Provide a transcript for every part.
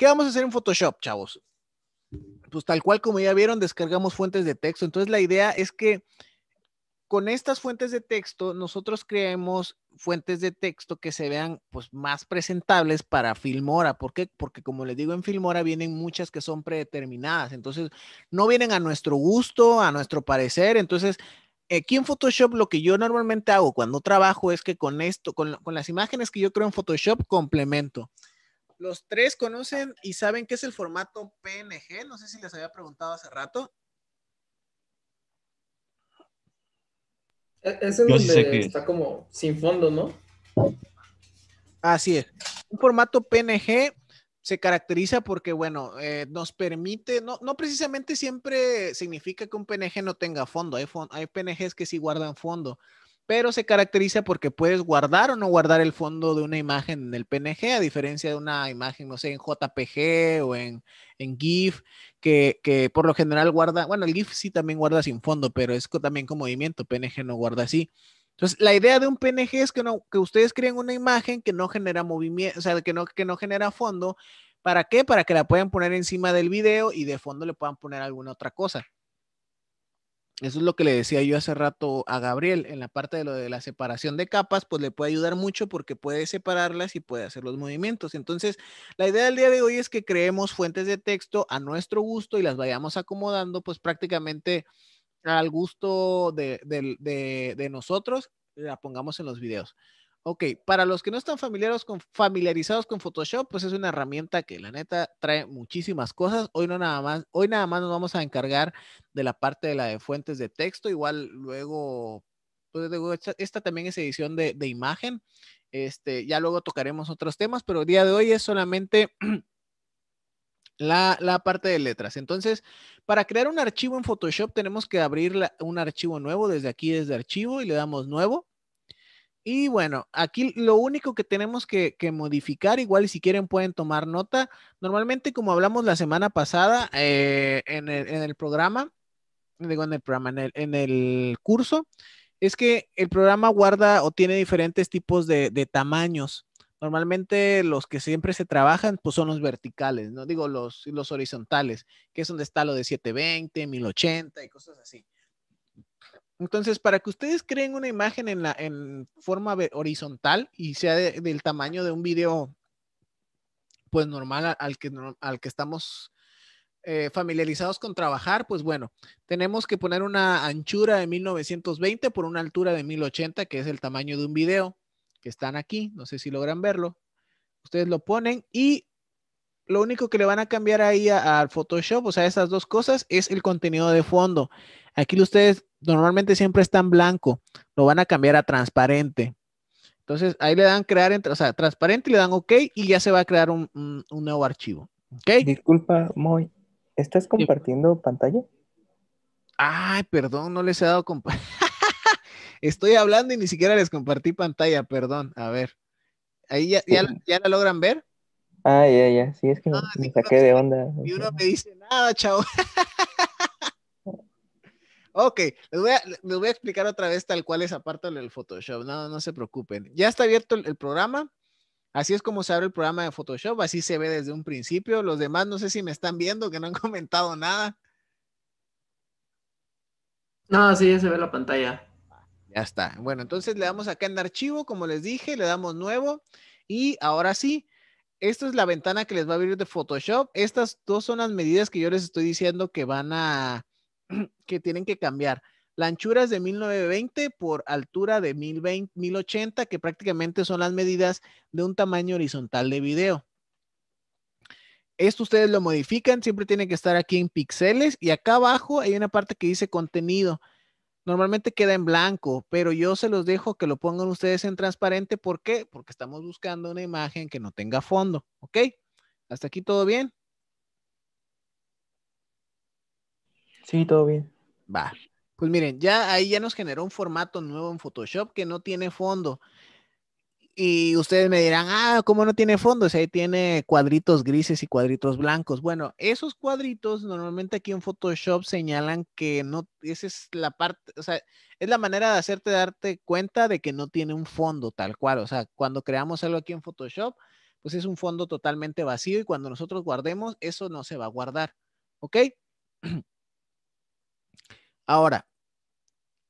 ¿Qué vamos a hacer en Photoshop, chavos? Pues tal cual como ya vieron, descargamos fuentes de texto. Entonces la idea es que con estas fuentes de texto, nosotros creemos fuentes de texto que se vean pues más presentables para Filmora. ¿Por qué? Porque como les digo, en Filmora vienen muchas que son predeterminadas. Entonces, no vienen a nuestro gusto, a nuestro parecer. Entonces, aquí en Photoshop lo que yo normalmente hago cuando trabajo es que con esto, con las imágenes que yo creo en Photoshop, complemento. Los tres conocen y saben qué es el formato PNG. No sé si les había preguntado hace rato. E, es donde está como sin fondo, ¿no? Así es. Un formato PNG se caracteriza porque, bueno, eh, nos permite, no, precisamente siempre significa que un PNG no tenga fondo. Hay, hay PNGs que sí guardan fondo pero se caracteriza porque puedes guardar o no guardar el fondo de una imagen en el PNG, a diferencia de una imagen, no sé, en JPG o en, GIF, que, por lo general guarda, bueno, el GIF sí también guarda sin fondo, pero es también con movimiento, PNG no guarda así. Entonces, la idea de un PNG es que, no, que ustedes creen una imagen que no genera movimiento, o sea, que no, que no genera fondo. ¿Para qué? Para que la puedan poner encima del video y de fondo le puedan poner alguna otra cosa. Eso es lo que le decía yo hace rato a Gabriel en la parte de lo de la separación de capas, pues le puede ayudar mucho porque puede separarlas y puede hacer los movimientos. Entonces, la idea del día de hoy es que creemos fuentes de texto a nuestro gusto y las vayamos acomodando pues prácticamente al gusto de, de, de nosotros, la pongamos en los videos. Ok, para los que no están familiarizados con, familiarizados con Photoshop, pues es una herramienta que la neta trae muchísimas cosas. Hoy no nada más, hoy nada más nos vamos a encargar de la parte de la de fuentes de texto. Igual luego, pues esta, también es edición de, imagen. Este, ya luego tocaremos otros temas, pero el día de hoy es solamente La, parte de letras. Entonces, para crear un archivo en Photoshop tenemos que abrir un archivo nuevo desde aquí, desde archivo, y le damos nuevo. Y bueno, aquí lo único que tenemos que, modificar, igual si quieren pueden tomar nota. Normalmente, como hablamos la semana pasada eh, en, el, programa, digo en el programa, en el, curso, es que el programa guarda o tiene diferentes tipos de, tamaños. Normalmente los que siempre se trabajan pues son los verticales, no digo los, los horizontales, que es donde está lo de 720, 1080 y cosas así. Entonces, para que ustedes creen una imagen en, la, en forma horizontal y sea del tamaño de un video, pues normal al que, al que estamos eh, familiarizados con trabajar, pues bueno, tenemos que poner una anchura de 1920 por una altura de 1080, que es el tamaño de un video, que están aquí, no sé si logran verlo. Ustedes lo ponen y lo único que le van a cambiar ahí al Photoshop, o sea, esas dos cosas, es el contenido de fondo. Aquí ustedes normalmente siempre están blanco, lo van a cambiar a transparente. Entonces ahí le dan crear, o sea, transparente, le dan OK y ya se va a crear un, nuevo archivo. ¿Ok? Disculpa, Moy, ¿estás compartiendo pantalla? Ay, perdón, no les he dado Estoy hablando y ni siquiera les compartí pantalla, perdón. A ver. Ahí ya, ya la logran ver. Ah, ya, ya. Sí, es que no me, saqué de onda. Y uno me dice nada, chao ok, les voy, a, les voy, a, explicar otra vez tal cual es aparte del Photoshop. No, no se preocupen. Ya está abierto el programa. Así es como se abre el programa de Photoshop. Así se ve desde un principio. Los demás no sé si me están viendo, que no han comentado nada. No, sí, ya se ve la pantalla. Ya está. Bueno, entonces le damos acá en archivo, como les dije, le damos nuevo. Y ahora sí, esta es la ventana que les va a abrir de Photoshop. Estas dos son las medidas que yo les estoy diciendo que van a, que tienen que cambiar. La anchura es de 1920 por altura de 1020, 1080, que prácticamente son las medidas de un tamaño horizontal de video. Esto ustedes lo modifican, siempre tiene que estar aquí en píxeles y acá abajo hay una parte que dice contenido. Normalmente queda en blanco, pero yo se los dejo que lo pongan ustedes en transparente. ¿Por qué? Porque estamos buscando una imagen que no tenga fondo. ¿Ok? ¿Hasta aquí todo bien? Sí, todo bien. Va. Pues miren, ya ahí ya nos generó un formato nuevo en Photoshop que no tiene fondo. Y ustedes me dirán, ah, ¿cómo no tiene fondos? Ahí tiene cuadritos grises y cuadritos blancos. Bueno, esos cuadritos normalmente aquí en Photoshop señalan que no, esa es la parte, o sea, es la manera de hacerte darte cuenta de que no tiene un fondo tal cual. O sea, cuando creamos algo aquí en Photoshop, pues es un fondo totalmente vacío y cuando nosotros guardemos, eso no se va a guardar. ¿Ok? Ahora,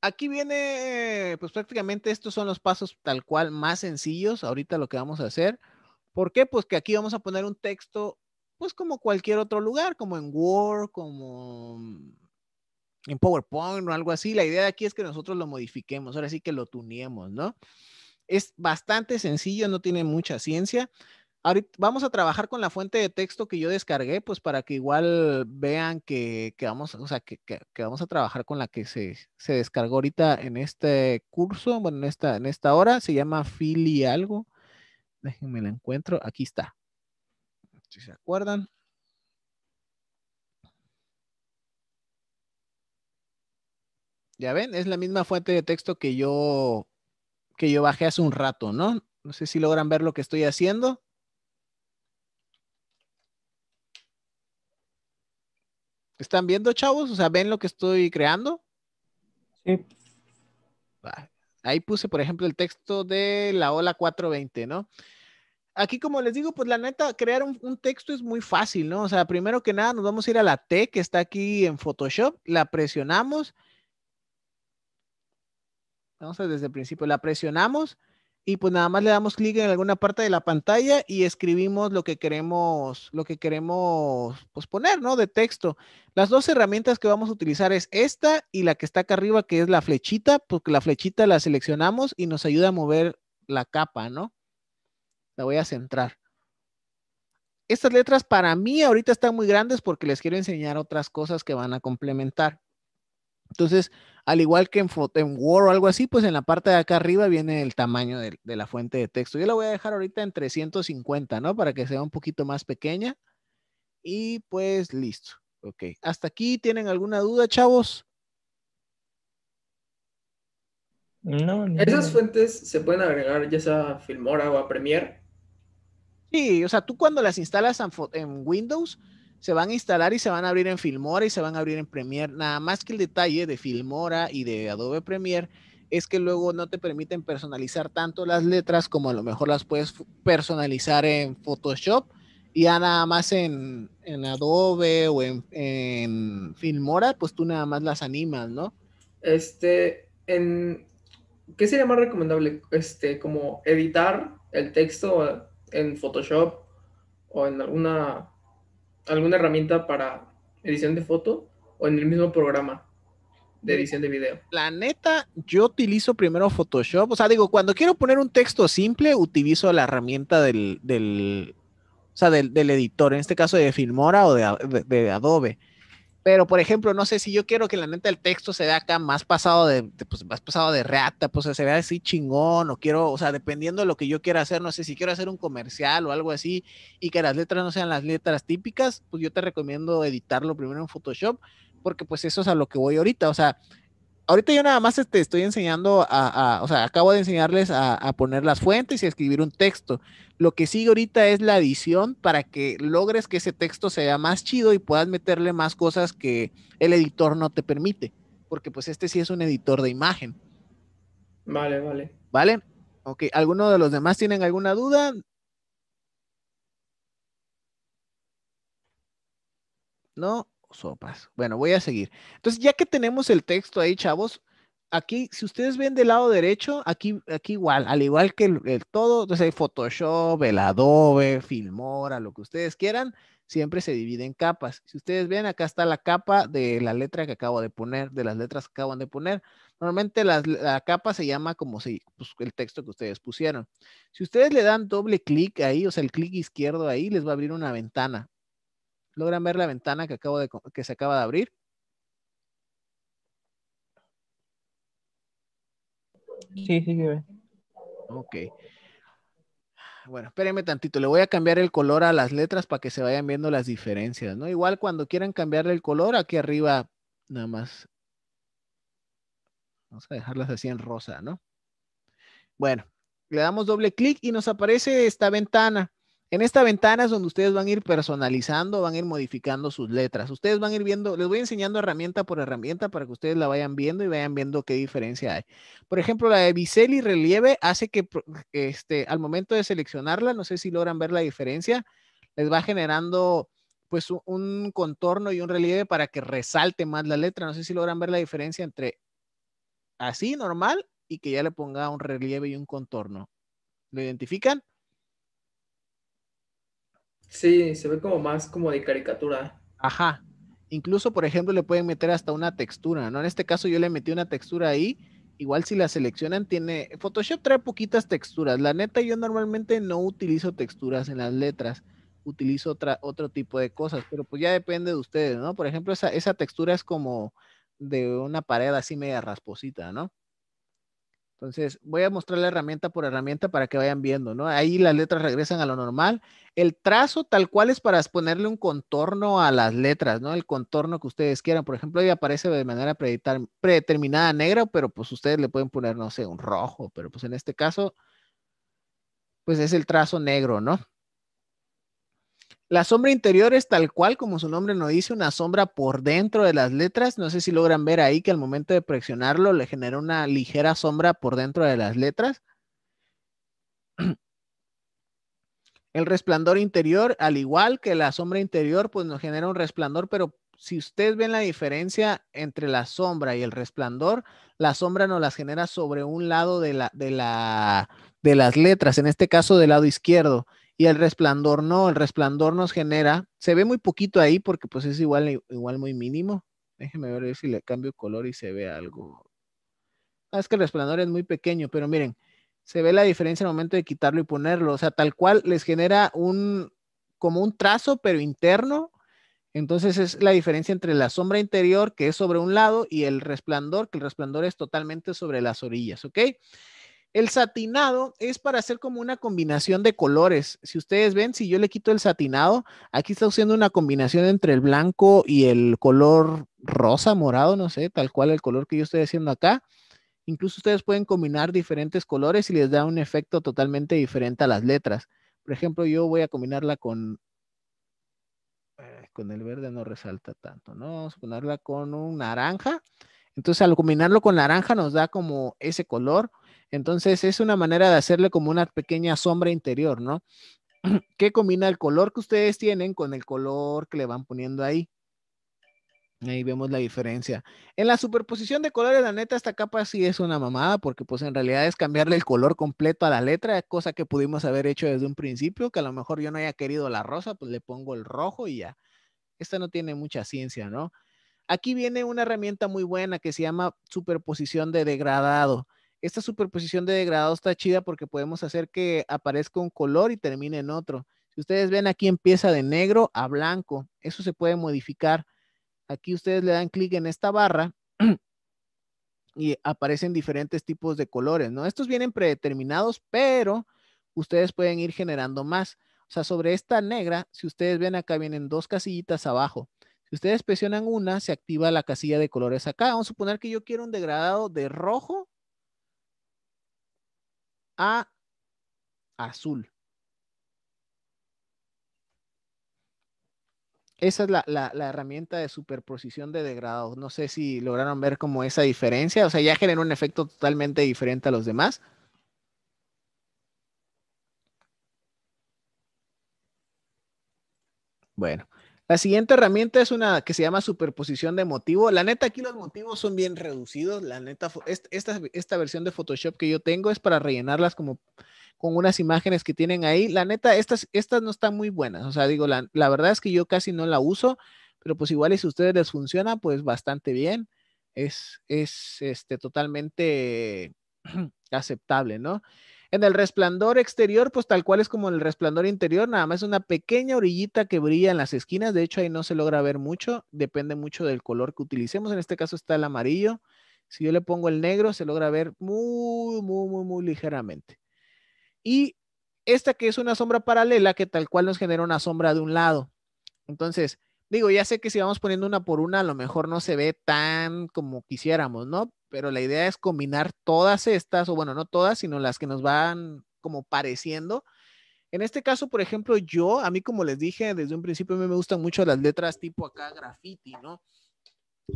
aquí viene, pues prácticamente estos son los pasos tal cual más sencillos. Ahorita lo que vamos a hacer. ¿Por qué? Pues que aquí vamos a poner un texto, pues como cualquier otro lugar, como en Word, como en PowerPoint o algo así. La idea de aquí es que nosotros lo modifiquemos, ahora sí que lo tuneemos, ¿no? Es bastante sencillo, no tiene mucha ciencia. Ahorita vamos a trabajar con la fuente de texto que yo descargué, pues para que igual vean que, vamos, o sea, que, vamos a trabajar con la que se, descargó ahorita en este curso, bueno, en esta, en esta hora, se llama Fili algo. Déjenme la encuentro, aquí está. Si se acuerdan. Ya ven, es la misma fuente de texto que yo, que yo bajé hace un rato, ¿no? No sé si logran ver lo que estoy haciendo. ¿Están viendo, chavos? O sea, ¿ven lo que estoy creando? Sí. Ahí puse, por ejemplo, el texto de la ola 420, ¿no? Aquí, como les digo, pues la neta, crear un, texto es muy fácil, ¿no? O sea, primero que nada, nos vamos a ir a la T que está aquí en Photoshop, la presionamos. Vamos a desde el principio, la presionamos y pues nada más le damos clic en alguna parte de la pantalla y escribimos lo que queremos, lo que queremos pues, poner, ¿no? De texto. Las dos herramientas que vamos a utilizar es esta y la que está acá arriba, que es la flechita, porque la flechita la seleccionamos y nos ayuda a mover la capa, ¿no? La voy a centrar. Estas letras para mí ahorita están muy grandes porque les quiero enseñar otras cosas que van a complementar. Entonces, al igual que en, Word o algo así, pues en la parte de acá arriba viene el tamaño de, la fuente de texto. Yo la voy a dejar ahorita en 350, ¿no? Para que sea un poquito más pequeña. Y pues listo. Ok. ¿Hasta aquí tienen alguna duda, chavos? No, no. Esas fuentes se pueden agregar ya sea a Filmora o a Premiere. Sí, o sea, tú cuando las instalas en Windows, se van a instalar y se van a abrir en Filmora y se van a abrir en Premiere. Nada más que el detalle de Filmora y de Adobe Premiere es que luego no te permiten personalizar tanto las letras como a lo mejor las puedes personalizar en Photoshop y ya nada más en, Adobe o en, en, Filmora, pues tú nada más las animas, ¿no? Este, en, ¿qué sería más recomendable? Este, como editar el texto en Photoshop o en alguna alguna herramienta para edición de foto o en el mismo programa de edición de video? La neta, yo utilizo primero Photoshop. O sea, digo, cuando quiero poner un texto simple, utilizo la herramienta del, del o sea, del, del editor, en este caso de Filmora o de Adobe. Pero, por ejemplo, no sé si yo quiero que la neta del texto se vea acá más pasado de, de pues, más pasado de reata, pues se vea así chingón, o quiero, o sea, dependiendo de lo que yo quiera hacer, no sé si quiero hacer un comercial o algo así, y que las letras no sean las letras típicas, pues yo te recomiendo editarlo primero en Photoshop, porque pues eso es a lo que voy ahorita, o sea, ahorita yo nada más te este, estoy enseñando a, o sea, acabo de enseñarles a, poner las fuentes y a escribir un texto. Lo que sigue ahorita es la edición para que logres que ese texto sea más chido y puedas meterle más cosas que el editor no te permite, porque pues este sí es un editor de imagen. Vale, vale. ¿Vale? Ok, ¿alguno de los demás tienen alguna duda? ¿No? sopas. Bueno, voy a seguir. Entonces, ya que tenemos el texto ahí, chavos, aquí, si ustedes ven del lado derecho, aquí, aquí igual, al igual que el, todo, entonces hay Photoshop, el Adobe, Filmora, lo que ustedes quieran, siempre se divide en capas. Si ustedes ven, acá está la capa de la letra que acabo de poner, de las letras que acaban de poner. Normalmente la, la capa se llama como si pues, el texto que ustedes pusieron. Si ustedes le dan doble clic ahí, o sea, el clic izquierdo ahí, les va a abrir una ventana. ¿Logran ver la ventana que, acabo de, que se acaba de abrir? Sí, sí, ve Ok. Bueno, espérenme tantito. Le voy a cambiar el color a las letras para que se vayan viendo las diferencias, ¿no? Igual cuando quieran cambiarle el color, aquí arriba nada más. Vamos a dejarlas así en rosa, ¿no? Bueno, le damos doble clic y nos aparece esta ventana. En esta ventana es donde ustedes van a ir personalizando, van a ir modificando sus letras. Ustedes van a ir viendo, les voy enseñando herramienta por herramienta para que ustedes la vayan viendo y vayan viendo qué diferencia hay. Por ejemplo, la de bisel y relieve hace que este, al momento de seleccionarla, no sé si logran ver la diferencia, les va generando pues un contorno y un relieve para que resalte más la letra. No sé si logran ver la diferencia entre así normal y que ya le ponga un relieve y un contorno. ¿Lo identifican? Sí, se ve como más como de caricatura. Ajá. Incluso, por ejemplo, le pueden meter hasta una textura, ¿no? En este caso yo le metí una textura ahí. Igual si la seleccionan, tiene... Photoshop trae poquitas texturas. La neta, yo normalmente no utilizo texturas en las letras. Utilizo otra, otro tipo de cosas, pero pues ya depende de ustedes, ¿no? Por ejemplo, esa, esa textura es como de una pared así media rasposita, ¿no? Entonces, voy a mostrar la herramienta por herramienta para que vayan viendo, ¿no? Ahí las letras regresan a lo normal. El trazo tal cual es para ponerle un contorno a las letras, ¿no? El contorno que ustedes quieran. Por ejemplo, ahí aparece de manera predeterminada negra, pero pues ustedes le pueden poner, no sé, un rojo, pero pues en este caso, pues es el trazo negro, ¿no? La sombra interior es tal cual, como su nombre nos dice, una sombra por dentro de las letras. No sé si logran ver ahí que al momento de presionarlo le genera una ligera sombra por dentro de las letras. El resplandor interior, al igual que la sombra interior, pues nos genera un resplandor, pero si ustedes ven la diferencia entre la sombra y el resplandor, la sombra nos las genera sobre un lado de las letras, en este caso del lado izquierdo y el resplandor no, el resplandor nos genera, se ve muy poquito ahí porque pues es igual, igual muy mínimo. Déjenme ver si le cambio color y se ve algo. Ah, es que el resplandor es muy pequeño, pero miren, se ve la diferencia al momento de quitarlo y ponerlo. O sea, tal cual les genera un, como un trazo, pero interno. Entonces es la diferencia entre la sombra interior, que es sobre un lado, y el resplandor, que el resplandor es totalmente sobre las orillas, ¿ok? El satinado es para hacer como una combinación de colores. Si ustedes ven, si yo le quito el satinado, aquí está haciendo una combinación entre el blanco y el color rosa, morado, no sé, tal cual el color que yo estoy haciendo acá. Incluso ustedes pueden combinar diferentes colores y les da un efecto totalmente diferente a las letras. Por ejemplo, yo voy a combinarla con... Eh, con el verde no resalta tanto, ¿no? Vamos a con un naranja. Entonces, al combinarlo con naranja nos da como ese color entonces es una manera de hacerle como una pequeña sombra interior, ¿no? Que combina el color que ustedes tienen con el color que le van poniendo ahí. Ahí vemos la diferencia. En la superposición de colores, la neta, esta capa sí es una mamada, porque pues en realidad es cambiarle el color completo a la letra, cosa que pudimos haber hecho desde un principio, que a lo mejor yo no haya querido la rosa, pues le pongo el rojo y ya. Esta no tiene mucha ciencia, ¿no? Aquí viene una herramienta muy buena que se llama superposición de degradado esta superposición de degradados está chida porque podemos hacer que aparezca un color y termine en otro. Si ustedes ven aquí empieza de negro a blanco, eso se puede modificar. Aquí ustedes le dan clic en esta barra y aparecen diferentes tipos de colores, ¿no? Estos vienen predeterminados, pero ustedes pueden ir generando más. O sea, sobre esta negra, si ustedes ven acá vienen dos casillitas abajo. Si ustedes presionan una, se activa la casilla de colores acá. Vamos a suponer que yo quiero un degradado de rojo a azul. Esa es la, herramienta de superposición de degradados. No sé si lograron ver como esa diferencia. O sea, ya generó un efecto totalmente diferente a los demás. Bueno. La siguiente herramienta es una que se llama superposición de motivo. La neta, aquí los motivos son bien reducidos. La neta, esta, esta versión de Photoshop que yo tengo es para rellenarlas como con unas imágenes que tienen ahí. La neta, estas, estas no están muy buenas. O sea, digo, la, verdad es que yo casi no la uso, pero pues igual y si a ustedes les funciona, pues bastante bien. Es, es este, totalmente aceptable, ¿no? En el resplandor exterior, pues tal cual es como el resplandor interior, nada más una pequeña orillita que brilla en las esquinas. De hecho, ahí no se logra ver mucho, depende mucho del color que utilicemos. En este caso está el amarillo. Si yo le pongo el negro, se logra ver muy, muy, muy, muy ligeramente. Y esta que es una sombra paralela, que tal cual nos genera una sombra de un lado. Entonces, digo, ya sé que si vamos poniendo una por una, a lo mejor no se ve tan como quisiéramos, ¿no? Pero la idea es combinar todas estas, o bueno, no todas, sino las que nos van como pareciendo. En este caso, por ejemplo, yo, a mí como les dije desde un principio, a mí me gustan mucho las letras tipo acá graffiti, ¿no?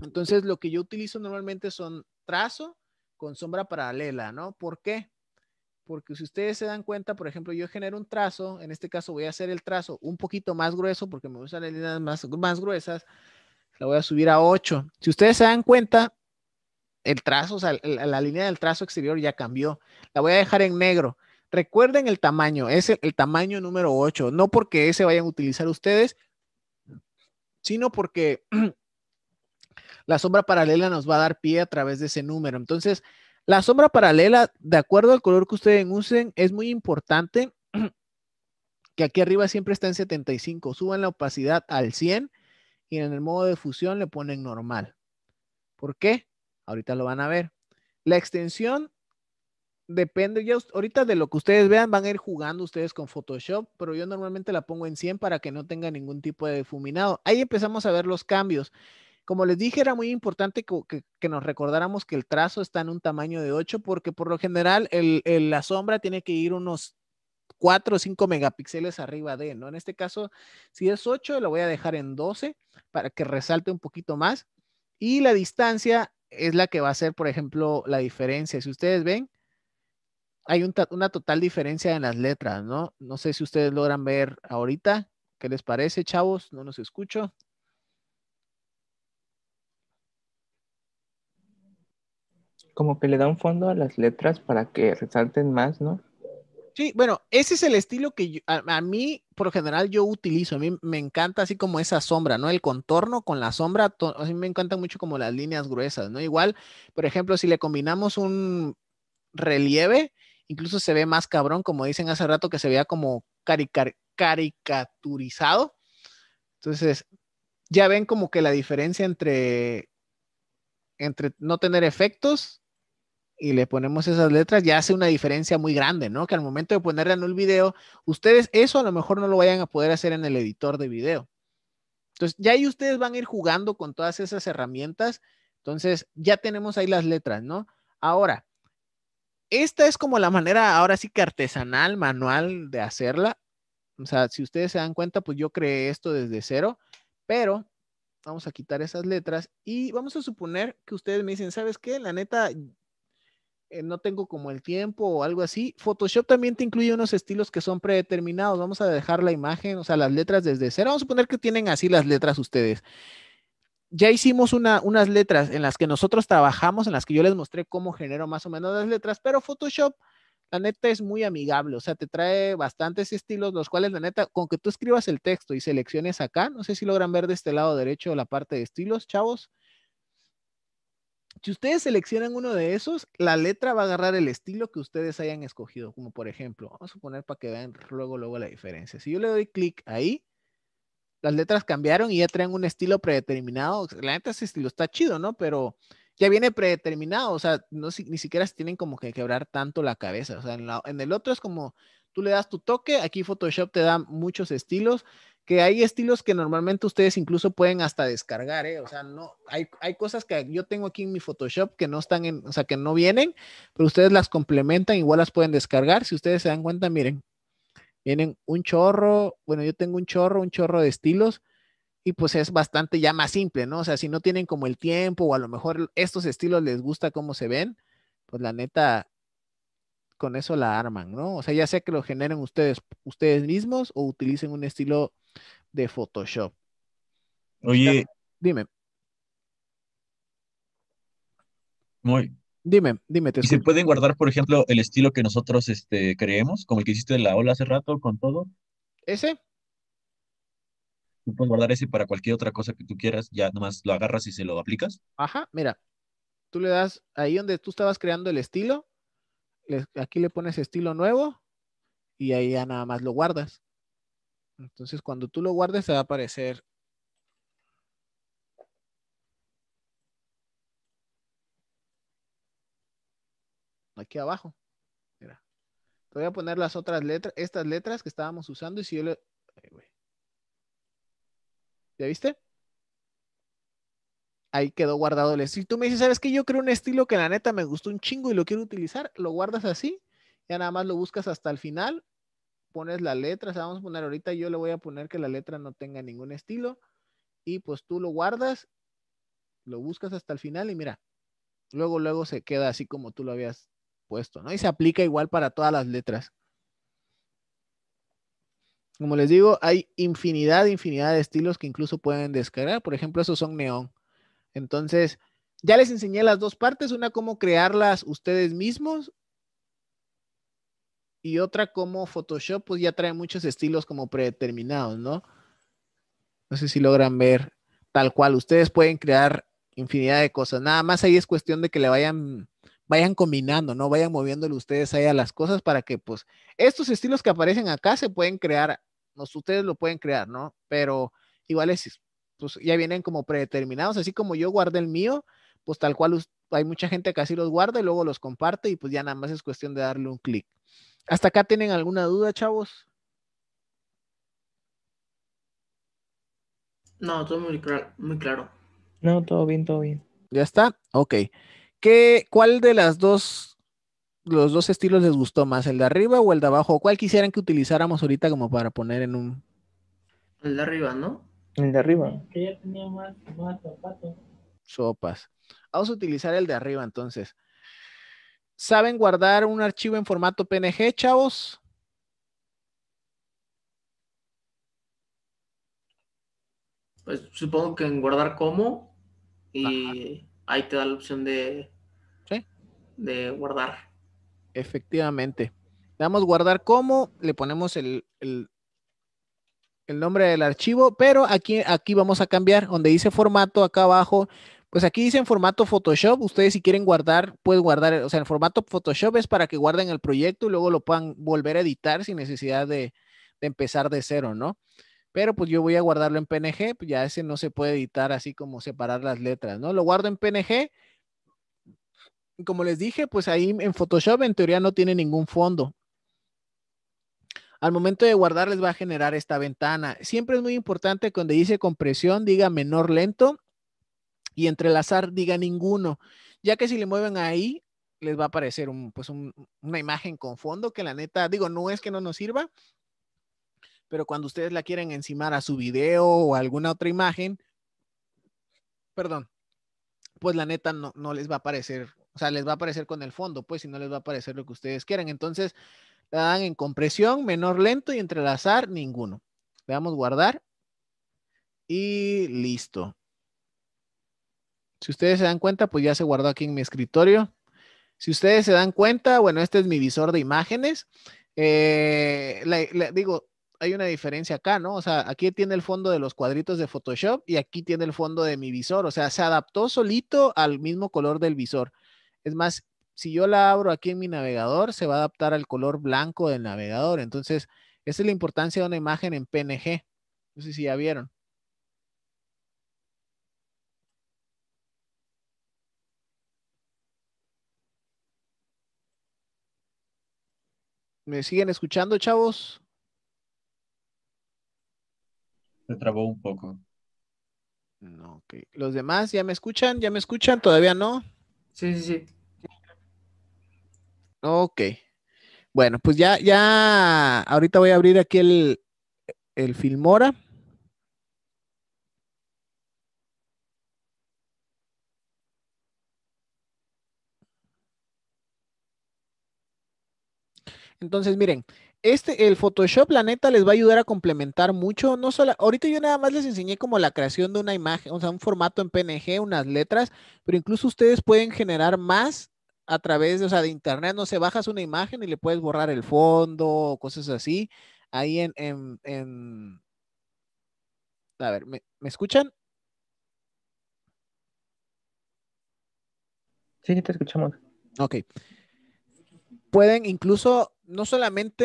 Entonces, lo que yo utilizo normalmente son trazo con sombra paralela, ¿no? ¿Por qué? porque si ustedes se dan cuenta, por ejemplo, yo genero un trazo, en este caso voy a hacer el trazo un poquito más grueso porque me gustan las líneas más, más gruesas, la voy a subir a 8. Si ustedes se dan cuenta, el trazo, o sea, la, línea del trazo exterior ya cambió. La voy a dejar en negro. Recuerden el tamaño, es el, el tamaño número 8, no porque ese vayan a utilizar ustedes, sino porque la sombra paralela nos va a dar pie a través de ese número. Entonces, la sombra paralela, de acuerdo al color que ustedes usen, es muy importante que aquí arriba siempre está en 75. Suban la opacidad al 100 y en el modo de fusión le ponen normal. ¿Por qué? Ahorita lo van a ver. La extensión depende, ya ahorita de lo que ustedes vean, van a ir jugando ustedes con Photoshop, pero yo normalmente la pongo en 100 para que no tenga ningún tipo de difuminado. Ahí empezamos a ver los cambios. Como les dije, era muy importante que, nos recordáramos que el trazo está en un tamaño de 8 porque por lo general la sombra tiene que ir unos 4 o 5 megapíxeles arriba de, ¿no? En este caso, si es 8, lo voy a dejar en 12 para que resalte un poquito más. Y la distancia es la que va a ser, por ejemplo, la diferencia. Si ustedes ven, hay una total diferencia en las letras, ¿no? No sé si ustedes logran ver ahorita. ¿Qué les parece, chavos? No nos escucho. como que le da un fondo a las letras para que resalten más, ¿no? Sí, bueno, ese es el estilo que a, mí, por general, yo utilizo. A mí me encanta así como esa sombra, ¿no? El contorno con la sombra, a mí me encantan mucho como las líneas gruesas, ¿no? Igual, por ejemplo, si le combinamos un relieve, incluso se ve más cabrón, como dicen hace rato, que se vea como caricaturizado. Entonces, ya ven como que la diferencia entre, entre no tener efectos y le ponemos esas letras, ya hace una diferencia muy grande, ¿no? Que al momento de ponerle en el video, ustedes eso a lo mejor no lo vayan a poder hacer en el editor de video. Entonces, ya ahí ustedes van a ir jugando con todas esas herramientas. Entonces, ya tenemos ahí las letras, ¿no? Ahora, esta es como la manera ahora sí que artesanal, manual de hacerla. O sea, si ustedes se dan cuenta, pues yo creé esto desde cero, pero vamos a quitar esas letras y vamos a suponer que ustedes me dicen, ¿sabes qué? La neta, eh, no tengo como el tiempo o algo así. Photoshop también te incluye unos estilos que son predeterminados. Vamos a dejar la imagen, o sea, las letras desde cero. Vamos a suponer que tienen así las letras ustedes. Ya hicimos unas letras en las que nosotros trabajamos, en las que yo les mostré cómo genero más o menos las letras, pero Photoshop la neta es muy amigable, o sea, te trae bastantes estilos, los cuales la neta, con que tú escribas el texto y selecciones acá, no sé si logran ver de este lado derecho la parte de estilos, chavos, si ustedes seleccionan uno de esos, la letra va a agarrar el estilo que ustedes hayan escogido, como por ejemplo, vamos a suponer para que vean luego, luego la diferencia. Si yo le doy clic ahí, las letras cambiaron y ya traen un estilo predeterminado. La neta ese estilo está chido, ¿no? Pero ya viene predeterminado, o sea, no, ni siquiera tienen como que quebrar tanto la cabeza. O sea, en el otro es como tú le das tu toque, aquí Photoshop te da muchos estilos que hay estilos que normalmente ustedes incluso pueden hasta descargar, ¿eh? O sea, no, hay, hay cosas que yo tengo aquí en mi Photoshop que no están en, o sea, que no vienen, pero ustedes las complementan, igual las pueden descargar. Si ustedes se dan cuenta, miren, vienen un chorro, bueno, yo tengo un chorro, un chorro de estilos y pues es bastante ya más simple, ¿no? O sea, si no tienen como el tiempo o a lo mejor estos estilos les gusta cómo se ven, pues la neta, con eso la arman, ¿no? O sea, ya sea que lo generen ustedes, ustedes mismos o utilicen un estilo de Photoshop. Oye. Dime. Muy. Dime, dime. ¿Y pueden guardar, por ejemplo, el estilo que nosotros este, creemos, como el que hiciste en la ola hace rato con todo? ¿Ese? Tú puedes guardar ese para cualquier otra cosa que tú quieras, ya nomás lo agarras y se lo aplicas. Ajá, mira, tú le das ahí donde tú estabas creando el estilo, aquí le pones estilo nuevo y ahí ya nada más lo guardas. Entonces, cuando tú lo guardes, Se va a aparecer. Aquí abajo. Mira. Te voy a poner las otras letras, estas letras que estábamos usando y si yo le... ¿Ya viste? ahí quedó guardado el estilo. Si tú me dices, ¿sabes qué? Yo creo un estilo que la neta me gustó un chingo y lo quiero utilizar, lo guardas así, ya nada más lo buscas hasta el final, pones la letra, vamos a poner ahorita, yo le voy a poner que la letra no tenga ningún estilo y pues tú lo guardas, lo buscas hasta el final y mira, luego, luego se queda así como tú lo habías puesto, ¿no? Y se aplica igual para todas las letras. Como les digo, hay infinidad, infinidad de estilos que incluso pueden descargar. Por ejemplo, esos son neón. Entonces, ya les enseñé las dos partes, una cómo crearlas ustedes mismos y otra cómo Photoshop, pues ya trae muchos estilos como predeterminados, ¿no? No sé si logran ver tal cual. Ustedes pueden crear infinidad de cosas. Nada más ahí es cuestión de que le vayan, vayan combinando, ¿no? Vayan moviéndole ustedes ahí a las cosas para que, pues, estos estilos que aparecen acá se pueden crear, no, ustedes lo pueden crear, ¿no? Pero igual es pues ya vienen como predeterminados, así como yo guardé el mío, pues tal cual hay mucha gente que así los guarda y luego los comparte y pues ya nada más es cuestión de darle un clic. ¿Hasta acá tienen alguna duda, chavos? No, todo muy, claro, muy claro. No, todo bien, todo bien. ¿Ya está? Ok. ¿Qué, ¿Cuál de las dos, los dos estilos les gustó más? ¿El de arriba o el de abajo? ¿Cuál quisieran que utilizáramos ahorita como para poner en un... El de arriba, ¿no? El de arriba. Que ya tenía más, zapatos. Sopas. Vamos a utilizar el de arriba entonces. ¿Saben guardar un archivo en formato PNG, chavos? Pues supongo que en guardar como y ahí te da la opción de, ¿Sí? de guardar. Efectivamente. damos guardar como, le ponemos el, el nombre del archivo, pero aquí, aquí vamos a cambiar, donde dice formato, acá abajo, pues aquí dice en formato Photoshop, ustedes si quieren guardar, pueden guardar, o sea, el formato Photoshop es para que guarden el proyecto y luego lo puedan volver a editar sin necesidad de, empezar de cero, ¿no? Pero pues yo voy a guardarlo en PNG, pues, ya ese no se puede editar así como separar las letras, ¿no? Lo guardo en PNG. Como les dije, pues ahí en Photoshop en teoría no tiene ningún fondo. Al momento de guardar les va a generar esta ventana. Siempre es muy importante cuando dice compresión, diga menor lento y entrelazar diga ninguno, ya que si le mueven ahí les va a aparecer pues una imagen con fondo que la neta, digo, no es que no nos sirva, pero cuando ustedes la quieren encimar a su video o alguna otra imagen, perdón, pues la neta no, no les va a aparecer, o sea, les va a aparecer con el fondo, pues si no les va a aparecer lo que ustedes quieran. Entonces, dan en compresión, menor lento y entrelazar, ninguno. Le damos guardar y listo. Si ustedes se dan cuenta, pues ya se guardó aquí en mi escritorio. Si ustedes se dan cuenta, bueno, este es mi visor de imágenes. Eh, digo, hay una diferencia acá, ¿no? O sea, aquí tiene el fondo de los cuadritos de Photoshop y aquí tiene el fondo de mi visor. O sea, se adaptó solito al mismo color del visor. Es más, si yo la abro aquí en mi navegador, se va a adaptar al color blanco del navegador. Entonces, esa es la importancia de una imagen en PNG. No sé si ya vieron. ¿Me siguen escuchando, chavos? Se trabó un poco. No, ¿Los demás ya me escuchan? ¿Ya me escuchan? ¿Todavía no? Sí, sí, sí. Ok. Bueno, pues ya, ya, ahorita voy a abrir aquí el, el Filmora. Entonces, miren, este, el Photoshop, la neta, les va a ayudar a complementar mucho. No solo, ahorita yo nada más les enseñé como la creación de una imagen, o sea, un formato en PNG, unas letras, pero incluso ustedes pueden generar más a través de, o sea, de internet, no sé, bajas una imagen y le puedes borrar el fondo o cosas así. Ahí en, en, en... a ver, ¿me, ¿me escuchan? Sí, te escuchamos. Ok. Pueden incluso, no solamente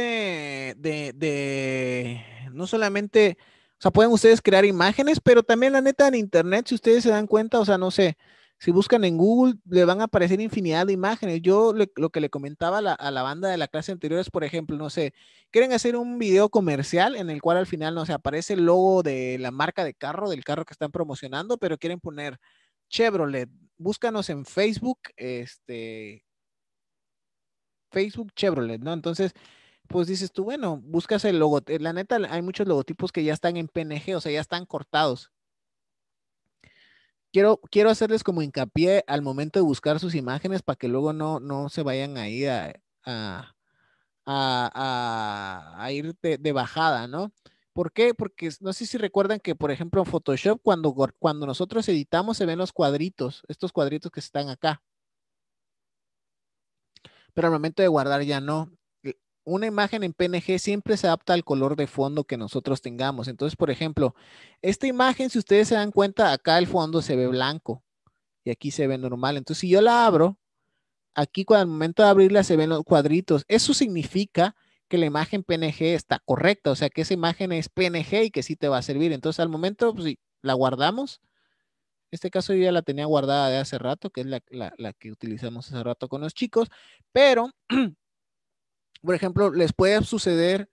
de, de, no solamente, o sea, pueden ustedes crear imágenes, pero también la neta en internet, si ustedes se dan cuenta, o sea, no sé, si buscan en Google, le van a aparecer infinidad de imágenes. Yo lo que le comentaba a la, banda de la clase anterior es, por ejemplo, no sé, quieren hacer un video comercial en el cual al final, no sé, aparece el logo de la marca de carro, del carro que están promocionando, pero quieren poner Chevrolet. Búscanos en Facebook, este, Facebook Chevrolet, ¿no? Entonces, pues dices tú, bueno, buscas el logo. Eh, la neta, hay muchos logotipos que ya están en PNG, o sea, ya están cortados quiero, hacerles como hincapié al momento de buscar sus imágenes para que luego no, no se vayan ahí a, a, a, ir de, bajada, ¿no? ¿Por qué? Porque no sé si recuerdan que, por ejemplo, en Photoshop, cuando, cuando nosotros editamos, se ven los cuadritos, estos cuadritos que están acá. Pero al momento de guardar ya no una imagen en PNG siempre se adapta al color de fondo que nosotros tengamos. Entonces, por ejemplo, esta imagen, si ustedes se dan cuenta, acá el fondo se ve blanco y aquí se ve normal. Entonces, si yo la abro, aquí cuando al momento de abrirla se ven los cuadritos. Eso significa que la imagen PNG está correcta, o sea, que esa imagen es PNG y que sí te va a servir. Entonces, al momento, pues, la guardamos, en este caso yo ya la tenía guardada de hace rato, que es la que utilizamos hace rato con los chicos, pero por ejemplo, les puede suceder,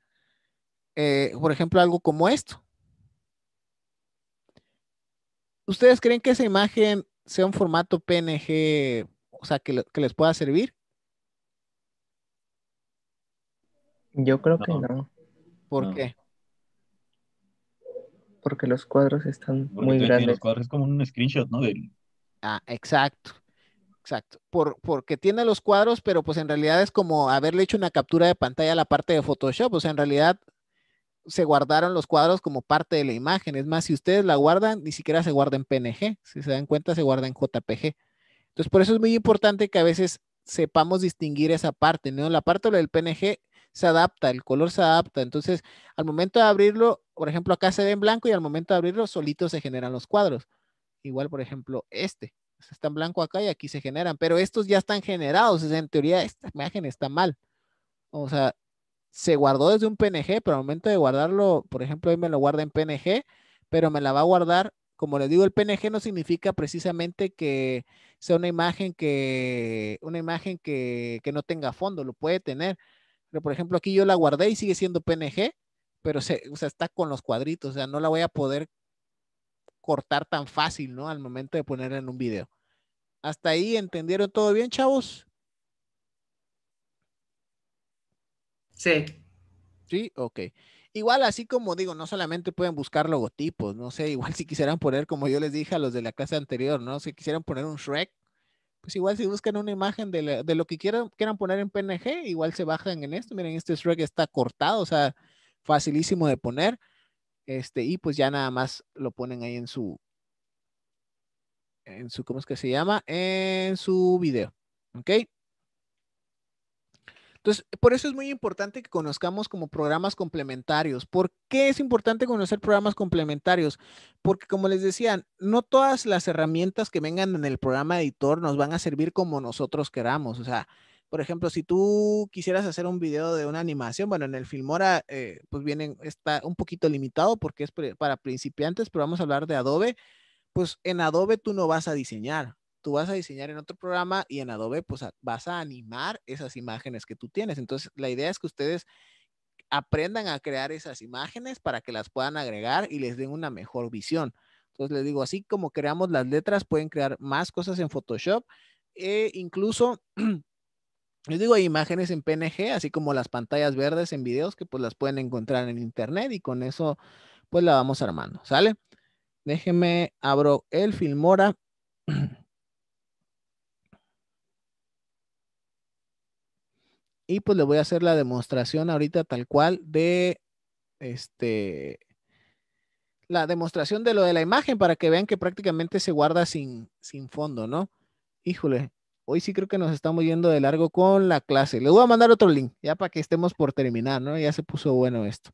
eh, por ejemplo, algo como esto. ¿Ustedes creen que esa imagen sea un formato PNG, o sea, que, les pueda servir? Yo creo que no. ¿Por qué? Porque los cuadros están muy grandes. Los cuadros es como un screenshot, ¿no? Ah, exacto. Exacto, por, porque tiene los cuadros, pero pues en realidad es como haberle hecho una captura de pantalla a la parte de Photoshop, o sea, en realidad se guardaron los cuadros como parte de la imagen, es más, si ustedes la guardan, ni siquiera se guarda en PNG, si se dan cuenta, se guarda en JPG. Entonces, por eso es muy importante que a veces sepamos distinguir esa parte, ¿no? La parte del PNG se adapta, el color se adapta, entonces al momento de abrirlo, por ejemplo, acá se ve en blanco y al momento de abrirlo, solito se generan los cuadros. Igual, por ejemplo, este Está en blanco acá y aquí se generan, pero estos ya están generados. en teoría, esta imagen está mal. O sea, se guardó desde un PNG, pero al momento de guardarlo, por ejemplo, ahí me lo guarda en PNG, pero me la va a guardar como les digo, el PNG no significa precisamente que sea una imagen que una imagen que, no tenga fondo, lo puede tener. Pero por ejemplo, aquí yo la guardé y sigue siendo PNG, pero se, está con los cuadritos, o sea, no la voy a poder cortar tan fácil, ¿no? Al momento de ponerla en un video. ¿Hasta ahí entendieron todo bien, chavos? Sí. Sí, ok. Igual, así como digo, no solamente pueden buscar logotipos, no sé, igual si quisieran poner, como yo les dije a los de la clase anterior, ¿no? Si quisieran poner un Shrek, pues igual si buscan una imagen de, lo que quieran, quieran poner en PNG, igual se bajan en esto. Miren, este Shrek está cortado, o sea, facilísimo de poner. Este, y pues ya nada más lo ponen ahí en su, en su, ¿cómo es que se llama? En su video, ¿ok? Entonces, por eso es muy importante que conozcamos como programas complementarios. ¿Por qué es importante conocer programas complementarios? Porque como les decía, no todas las herramientas que vengan en el programa editor nos van a servir como nosotros queramos. O sea, por ejemplo, si tú quisieras hacer un video de una animación, bueno, en el Filmora, eh, pues viene, está un poquito limitado porque es para principiantes, pero vamos a hablar de Adobe. Pues en Adobe tú no vas a diseñar, tú vas a diseñar en otro programa y en Adobe, pues vas a animar esas imágenes que tú tienes. Entonces, la idea es que ustedes aprendan a crear esas imágenes para que las puedan agregar y les den una mejor visión. Entonces les digo, así como creamos las letras, pueden crear más cosas en Photoshop. E incluso Yo digo, hay imágenes en PNG, así como las pantallas verdes en videos que pues las pueden encontrar en internet y con eso pues la vamos armando, ¿sale? Déjenme, abro el Filmora. Y pues le voy a hacer la demostración ahorita tal cual de este la demostración de lo de la imagen para que vean que prácticamente se guarda sin, sin fondo, ¿no? Híjole, hoy sí creo que nos estamos yendo de largo con la clase. Le voy a mandar otro link, ya para que estemos por terminar, ¿no? Ya se puso bueno esto.